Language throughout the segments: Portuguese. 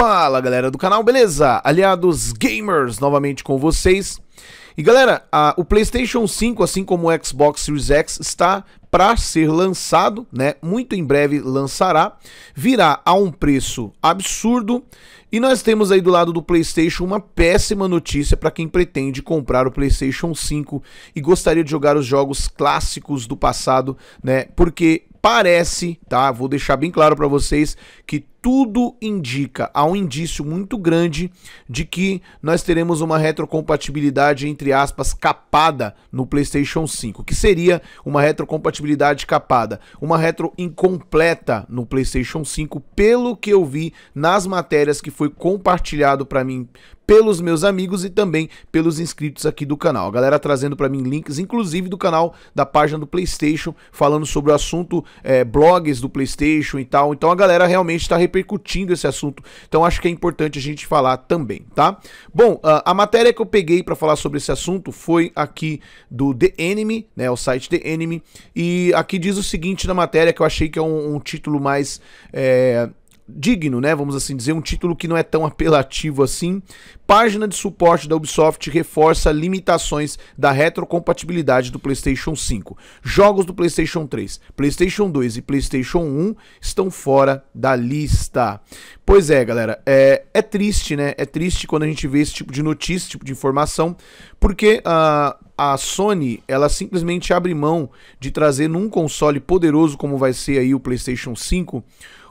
Fala galera do canal, beleza? Aliados Gamers novamente com vocês. E galera, a, o PlayStation 5, assim como o Xbox Series X, está para ser lançado, né? Muito em breve lançará, virá a um preço absurdo. E nós temos aí do lado do PlayStation uma péssima notícia para quem pretende comprar o PlayStation 5 e gostaria de jogar os jogos clássicos do passado, né? Porque parece, tá? Vou deixar bem claro para vocês que tudo indica, há um indício muito grande de que nós teremos uma retrocompatibilidade, entre aspas, capada no PlayStation 5. Que seria uma retrocompatibilidade capada? Uma retro incompleta no PlayStation 5, pelo que eu vi nas matérias que foi compartilhado para mim pelos meus amigos e também pelos inscritos aqui do canal. A galera trazendo para mim links, inclusive do canal da página do PlayStation, falando sobre o assunto, é, blogs do PlayStation e tal. Então a galera realmente está repercutindo esse assunto. Então acho que é importante a gente falar também, tá? Bom, ah, a, matéria que eu peguei para falar sobre esse assunto foi aqui do The Enemy, né? O site The Enemy. E aqui diz o seguinte na matéria que eu achei que é um, um título mais. É, digno, né? Vamos assim dizer, um título que não é tão apelativo assim. Página de suporte da Ubisoft reforça limitações da retrocompatibilidade do PlayStation 5. Jogos do PlayStation 3, PlayStation 2 e PlayStation 1 estão fora da lista. Pois é, galera, é, é triste, né? É triste quando a gente vê esse tipo de notícia, esse tipo de informação, porque a uh, a Sony, ela simplesmente abre mão de trazer num console poderoso como vai ser aí o PlayStation 5,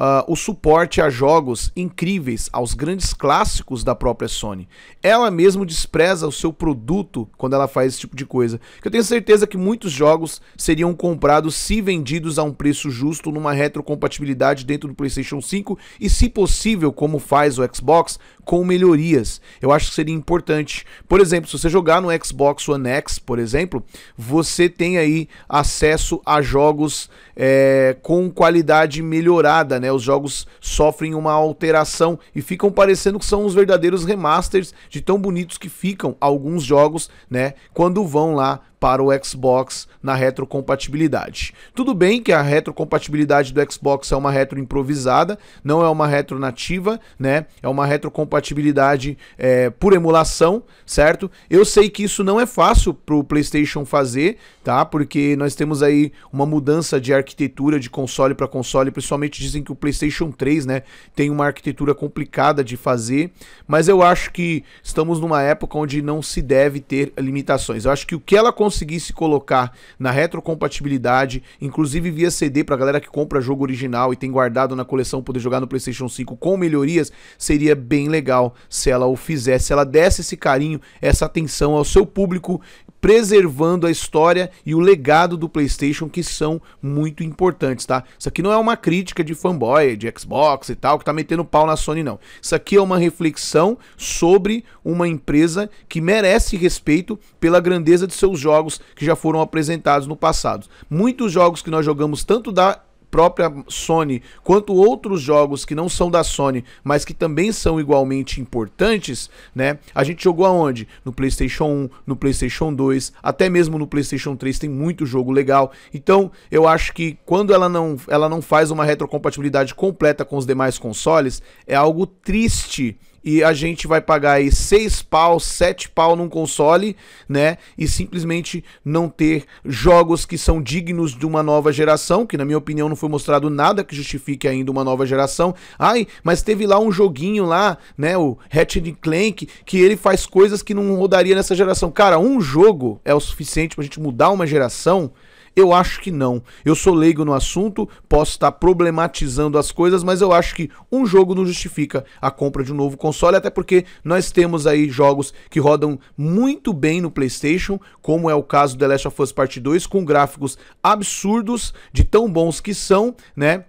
uh, o suporte a jogos incríveis, aos grandes clássicos da própria Sony. Ela mesmo despreza o seu produto quando ela faz esse tipo de coisa. Eu tenho certeza que muitos jogos seriam comprados se vendidos a um preço justo numa retrocompatibilidade dentro do PlayStation 5 e, se possível, como faz o Xbox, com melhorias. Eu acho que seria importante. Por exemplo, se você jogar no Xbox One X, por exemplo, você tem aí acesso a jogos é, com qualidade melhorada, né? né? Os jogos sofrem uma alteração e ficam parecendo que são os verdadeiros remasters de tão bonitos que ficam alguns jogos, né? Quando vão lá para o Xbox na retrocompatibilidade. Tudo bem que a retrocompatibilidade do Xbox é uma retro improvisada, não é uma retro nativa, né? É uma retrocompatibilidade é, por emulação, certo? Eu sei que isso não é fácil para o PlayStation fazer, tá? Porque nós temos aí uma mudança de arquitetura de console para console, principalmente dizem que o PlayStation 3, né, tem uma arquitetura complicada de fazer, mas eu acho que estamos numa época onde não se deve ter limitações. Eu acho que o que ela conseguisse colocar na retrocompatibilidade, inclusive via CD para galera que compra jogo original e tem guardado na coleção poder jogar no PlayStation 5 com melhorias, seria bem legal se ela o fizesse, se ela desse esse carinho, essa atenção ao seu público, preservando a história e o legado do PlayStation que são muito importantes, tá? Isso aqui não é uma crítica de fanboy, de Xbox e tal, que tá metendo pau na Sony não. Isso aqui é uma reflexão sobre uma empresa que merece respeito pela grandeza de seus jogos jogos que já foram apresentados no passado. Muitos jogos que nós jogamos, tanto da própria Sony, quanto outros jogos que não são da Sony, mas que também são igualmente importantes, né? A gente jogou aonde? No PlayStation 1, no PlayStation 2, até mesmo no PlayStation 3 tem muito jogo legal. Então, eu acho que quando ela não, ela não faz uma retrocompatibilidade completa com os demais consoles, é algo triste e a gente vai pagar aí 6 pau, 7 pau num console, né? E simplesmente não ter jogos que são dignos de uma nova geração, que na minha opinião não foi mostrado nada que justifique ainda uma nova geração. Ai, mas teve lá um joguinho lá, né, o Ratchet Clank, que ele faz coisas que não rodaria nessa geração. Cara, um jogo é o suficiente pra gente mudar uma geração? Eu acho que não. Eu sou leigo no assunto, posso estar problematizando as coisas, mas eu acho que um jogo não justifica a compra de um novo console, até porque nós temos aí jogos que rodam muito bem no PlayStation, como é o caso do The Last of Us Part 2, com gráficos absurdos de tão bons que são, né?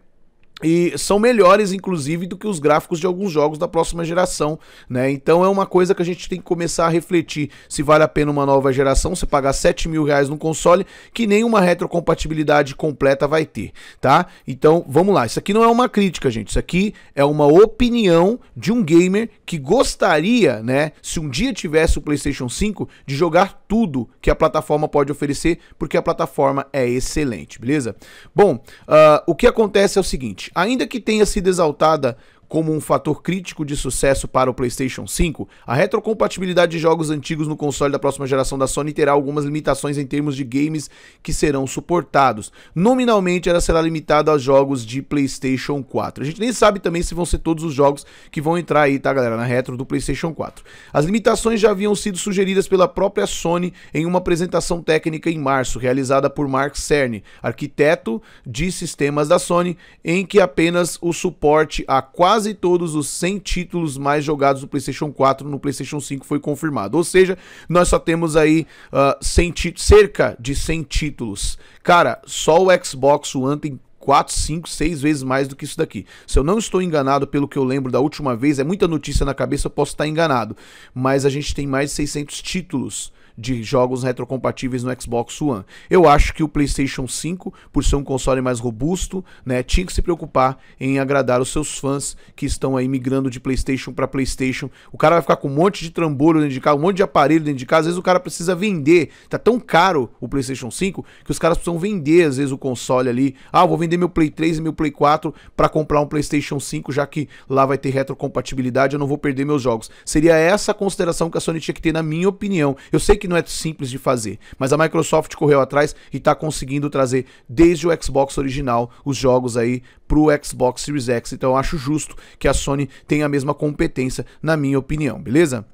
e são melhores, inclusive, do que os gráficos de alguns jogos da próxima geração, né? Então é uma coisa que a gente tem que começar a refletir se vale a pena uma nova geração, você pagar 7 mil reais num console que nenhuma retrocompatibilidade completa vai ter, tá? Então vamos lá, isso aqui não é uma crítica, gente, isso aqui é uma opinião de um gamer que gostaria, né, se um dia tivesse o PlayStation 5, de jogar tudo que a plataforma pode oferecer, porque a plataforma é excelente, beleza? Bom, uh, o que acontece é o seguinte. Ainda que tenha sido exaltada como um fator crítico de sucesso para o PlayStation 5, a retrocompatibilidade de jogos antigos no console da próxima geração da Sony terá algumas limitações em termos de games que serão suportados. Nominalmente, ela será limitada aos jogos de PlayStation 4. A gente nem sabe também se vão ser todos os jogos que vão entrar aí, tá, galera, na retro do PlayStation 4. As limitações já haviam sido sugeridas pela própria Sony em uma apresentação técnica em março, realizada por Mark Cerny, arquiteto de sistemas da Sony, em que apenas o suporte a quase quase todos os 100 títulos mais jogados no PlayStation 4 no PlayStation 5 foi confirmado. Ou seja, nós só temos aí uh, ah, 100 cerca de 100 títulos. Cara, só o Xbox One tem 4, 5, 6 vezes mais do que isso daqui. Se eu não estou enganado pelo que eu lembro da última vez, é muita notícia na cabeça, eu posso estar enganado. Mas a gente tem mais de 600 títulos de jogos retrocompatíveis no Xbox One. Eu acho que o PlayStation 5, por ser um console mais robusto, né, tinha que se preocupar em agradar os seus fãs que estão aí migrando de PlayStation para PlayStation. O cara vai ficar com um monte de trambolho dentro de casa, um monte de aparelho dentro de casa. Às vezes o cara precisa vender. Tá tão caro o PlayStation 5 que os caras precisam vender às vezes o console ali. Ah, vou vender vender meu Play 3 e meu Play 4 para comprar um PlayStation 5, já que lá vai ter retrocompatibilidade, eu não vou perder meus jogos. Seria essa a consideração que a Sony tinha que ter, na minha opinião. Eu sei que não é simples de fazer, mas a Microsoft correu atrás e está conseguindo trazer desde o Xbox original os jogos aí pro Xbox Series X. Então eu acho justo que a Sony tenha a mesma competência, na minha opinião, beleza?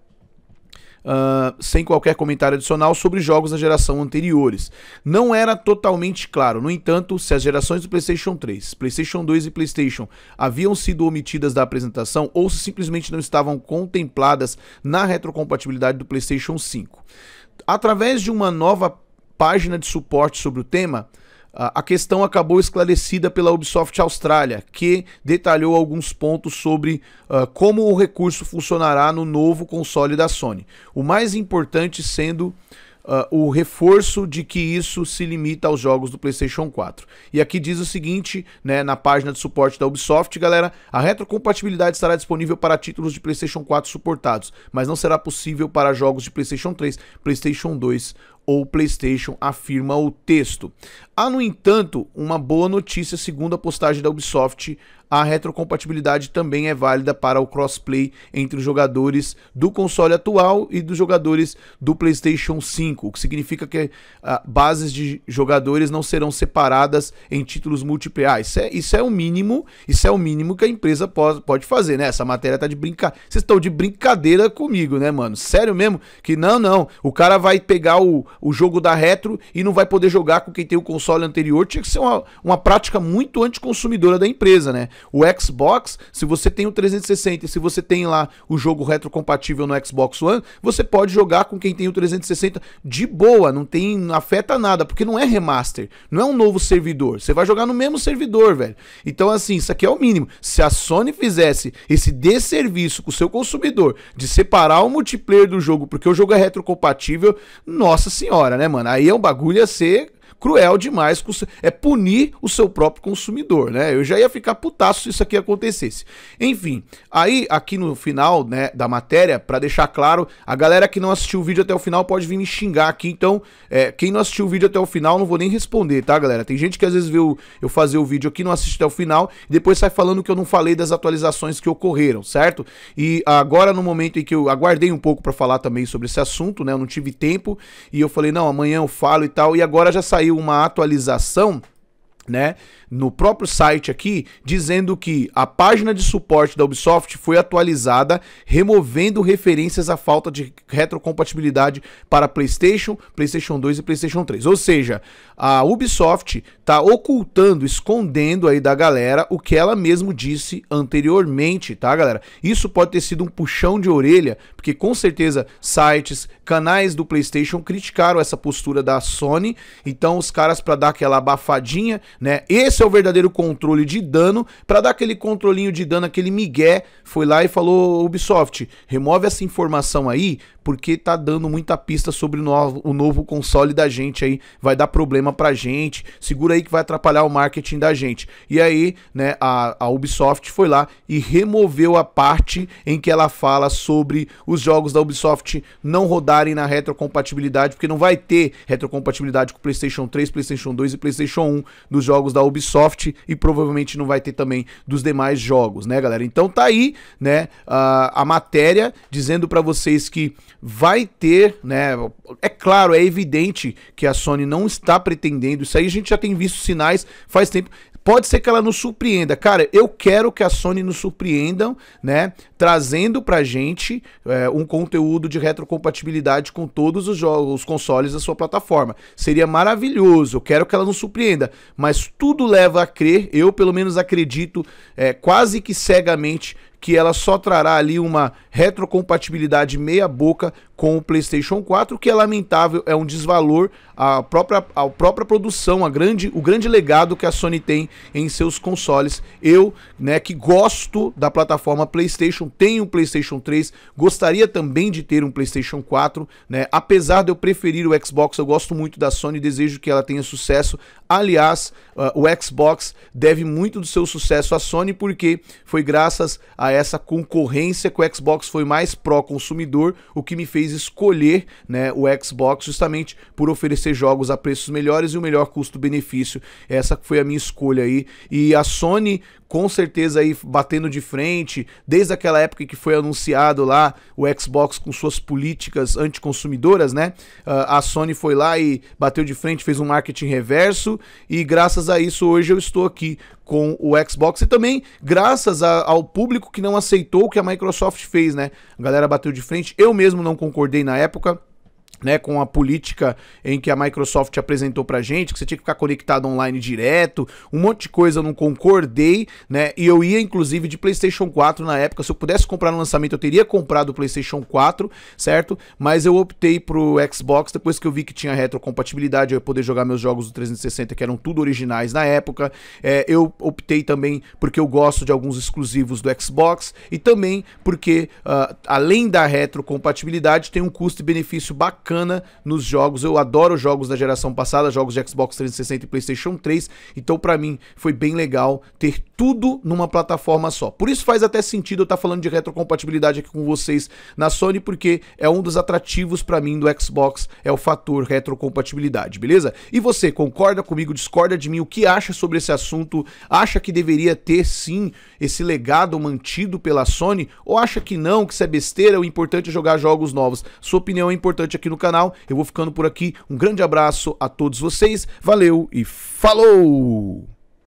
uh, sem qualquer comentário adicional sobre jogos da geração anteriores. Não era totalmente claro, no entanto, se as gerações do PlayStation 3, PlayStation 2 e PlayStation haviam sido omitidas da apresentação ou se simplesmente não estavam contempladas na retrocompatibilidade do PlayStation 5. Através de uma nova página de suporte sobre o tema, a questão acabou esclarecida pela Ubisoft Austrália, que detalhou alguns pontos sobre uh, como o recurso funcionará no novo console da Sony. O mais importante sendo Uh, o reforço de que isso se limita aos jogos do PlayStation 4. E aqui diz o seguinte, né, na página de suporte da Ubisoft, galera, a retrocompatibilidade estará disponível para títulos de PlayStation 4 suportados, mas não será possível para jogos de PlayStation 3, PlayStation 2 ou PlayStation, afirma o texto. Há, no entanto, uma boa notícia, segundo a postagem da Ubisoft, a retrocompatibilidade também é válida para o crossplay entre os jogadores do console atual e dos jogadores do PlayStation 5, o que significa que ah, bases de jogadores não serão separadas em títulos multiplayer. Ah, isso, é, isso é o mínimo, isso é o mínimo que a empresa pode, pode fazer, né? Essa matéria tá de brincadeira. Vocês estão de brincadeira comigo, né, mano? Sério mesmo? Que não, não. O cara vai pegar o, o jogo da retro e não vai poder jogar com quem tem o console anterior. Tinha que ser uma, uma prática muito anticonsumidora da empresa, né? O Xbox, se você tem o 360 e se você tem lá o jogo retrocompatível no Xbox One, você pode jogar com quem tem o 360 de boa, não tem não afeta nada, porque não é remaster, não é um novo servidor. Você vai jogar no mesmo servidor, velho. Então assim, isso aqui é o mínimo. Se a Sony fizesse esse desserviço com o seu consumidor de separar o multiplayer do jogo porque o jogo é retrocompatível, nossa senhora senhora, né, mano? Aí é um bagulho a ser cruel demais, é punir o seu próprio consumidor, né? Eu já ia ficar putaço se isso aqui acontecesse. Enfim, aí aqui no final, né, da matéria, para deixar claro, a galera que não assistiu o vídeo até o final pode vir me xingar aqui, então, é, quem não assistiu o vídeo até o final, não vou nem responder, tá, galera? Tem gente que às vezes vê eu, eu fazer o vídeo aqui, não assiste até o final, e depois sai falando que eu não falei das atualizações que ocorreram, certo? E agora, no momento em que eu aguardei um pouco para falar também sobre esse assunto, né, eu não tive tempo, e eu falei, não, amanhã eu falo e tal, e agora já saiu uma atualização né, no próprio site aqui dizendo que a página de suporte da Ubisoft foi atualizada, removendo referências à falta de retrocompatibilidade para PlayStation, PlayStation 2 e PlayStation 3. Ou seja, a Ubisoft está ocultando, escondendo aí da galera o que ela mesmo disse anteriormente, tá, galera? Isso pode ter sido um puxão de orelha, porque com certeza sites, canais do PlayStation criticaram essa postura da Sony, então os caras para dar aquela abafadinha, né? Esse esse é o verdadeiro controle de dano. Para dar aquele controlinho de dano, aquele migué, foi lá e falou: Ubisoft, remove essa informação aí, porque tá dando muita pista sobre o novo, o novo console da gente aí. Vai dar problema pra gente. Segura aí que vai atrapalhar o marketing da gente. E aí, né, a, a Ubisoft foi lá e removeu a parte em que ela fala sobre os jogos da Ubisoft não rodarem na retrocompatibilidade, porque não vai ter retrocompatibilidade com PlayStation 3, PlayStation 2 e PlayStation 1 dos jogos da Ubisoft. Ubisoft e provavelmente não vai ter também dos demais jogos, né, galera? Então tá aí, né, a, a matéria dizendo para vocês que vai ter, né, é claro, é evidente que a Sony não está pretendendo, isso aí a gente já tem visto sinais faz tempo. Pode ser que ela nos surpreenda. Cara, eu quero que a Sony nos surpreendam, né? Trazendo pra gente é, um conteúdo de retrocompatibilidade com todos os jogos, os consoles da sua plataforma. Seria maravilhoso. Eu quero que ela nos surpreenda. Mas tudo leva a crer, eu pelo menos acredito é, quase que cegamente que ela só trará ali uma retrocompatibilidade meia boca com o PlayStation 4, que é lamentável, é um desvalor à própria, à própria produção, a grande, o grande legado que a Sony tem em seus consoles. Eu, né, que gosto da plataforma PlayStation, tenho um PlayStation 3, gostaria também de ter um PlayStation 4, né? Apesar de eu preferir o Xbox, eu gosto muito da Sony, desejo que ela tenha sucesso. Aliás, uh, o Xbox deve muito do seu sucesso à Sony porque foi graças a a essa concorrência que o Xbox foi mais pró-consumidor, o que me fez escolher né, o Xbox justamente por oferecer jogos a preços melhores e o melhor custo-benefício. Essa foi a minha escolha aí. E a Sony com certeza aí batendo de frente, desde aquela época que foi anunciado lá o Xbox com suas políticas anticonsumidoras, né? Ah, a Sony foi lá e bateu de frente, fez um marketing reverso e graças a isso hoje eu estou aqui com o Xbox e também graças a, ao público que não aceitou o que a Microsoft fez, né? A galera bateu de frente, eu mesmo não concordei na época. Né, com a política em que a Microsoft apresentou pra gente, que você tinha que ficar conectado online direto, um monte de coisa eu não concordei, né? E eu ia inclusive de PlayStation 4 na época, se eu pudesse comprar no lançamento eu teria comprado o PlayStation 4, certo? Mas eu optei pro Xbox depois que eu vi que tinha retrocompatibilidade, eu ia poder jogar meus jogos do 360 que eram tudo originais na época. É, eu optei também porque eu gosto de alguns exclusivos do Xbox e também porque uh, além da retrocompatibilidade tem um custo-benefício bacana bacana nos jogos. Eu adoro jogos da geração passada, jogos de Xbox 360 e PlayStation 3. Então, para mim, foi bem legal ter tudo numa plataforma só. Por isso faz até sentido eu estar tá falando de retrocompatibilidade aqui com vocês na Sony, porque é um dos atrativos para mim do Xbox, é o fator retrocompatibilidade, beleza? E você concorda comigo, discorda de mim, o que acha sobre esse assunto? Acha que deveria ter sim esse legado mantido pela Sony ou acha que não, que isso é besteira, o importante é jogar jogos novos? Sua opinião é importante aqui no no canal. Eu vou ficando por aqui. Um grande abraço a todos vocês. Valeu e falou!